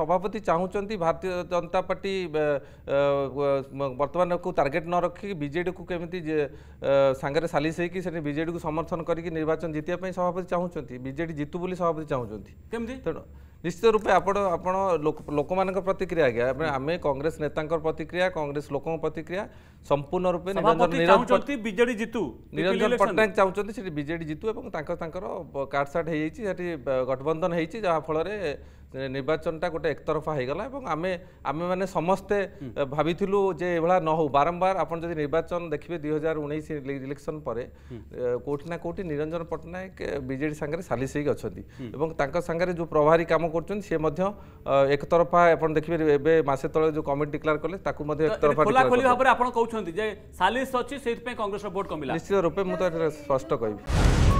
ସଭାପତି ଚାହୁଁଛନ୍ତି ଭାରତୀୟ ଜନତା ପାର୍ଟି ବର୍ତ୍ତମାନକୁ ଟାର୍ଗେଟ୍ ନ ରଖିକି ବିଜେଡ଼ିକୁ କେମିତି ସାଙ୍ଗରେ ସାଲିସ ହେଇକି ସେଠି ବିଜେଡ଼ିକୁ ସମର୍ଥନ କରିକି ନିର୍ବାଚନ ଜିତିବା ପାଇଁ ସଭାପତି ଚାହୁଁଛନ୍ତି ବିଜେଡ଼ି ଜିତୁ ବୋଲି ସଭାପତି ଚାହୁଁଛନ୍ତି କେମିତି ତେଣୁ ନିଶ୍ଚିତ ରୂପେ ଆପଣ ଆପଣ ଲୋକମାନଙ୍କ ପ୍ରତିକ୍ରିୟା ଆଜ୍ଞା ଆମେ କଂଗ୍ରେସ ନେତାଙ୍କ ପ୍ରତିକ୍ରିୟା କଂଗ୍ରେସ ଲୋକଙ୍କ ପ୍ରତିକ୍ରିୟା ସମ୍ପୂର୍ଣ୍ଣ ରୂପେ ବିଜେଡି ଜିତୁ ନିରଞ୍ଜନ ପଟ୍ଟନାୟକ ଚାହୁଁଛନ୍ତି ସେଠି ବିଜେଡି ଜିତୁ ଏବଂ ତାଙ୍କ ତାଙ୍କର କାଟସାଟ ହେଇଯାଇଛି ସେଠି ଗଠବନ୍ଧନ ହେଇଛି ଯାହାଫଳରେ মানে নির্বাচনটা গোটে একতরফা হয়েগলা এবং আমি আমি মানে সমস্তে ভাবিলু যে এভাবে ন হো বারম্বার আপনার যদি নির্বাচন দেখবে দুই হাজার উনিশ ইলেকশন পরে কোটি না কোটি নিরঞ্জন পট্টনায়ক বিজেডি সাংরে সালিস হয়ে অনেক এবং তাঙ্ক সাংরে যে প্রভারী কাম করছেন সে মধ্যে একতরফা আপনার দেখবে এবে মাসে তলে যে কমিটি ডিক্লেয়ার কলে তাকে মধ্যে একতরফা খোলা খোলি ভাবে আপনার কৌছেন যে সালিস অছি সেইপাই কংগ্রেসর ভোট কমিলা নিশ্চিত রূপে মু তো স্পষ্ট কইবি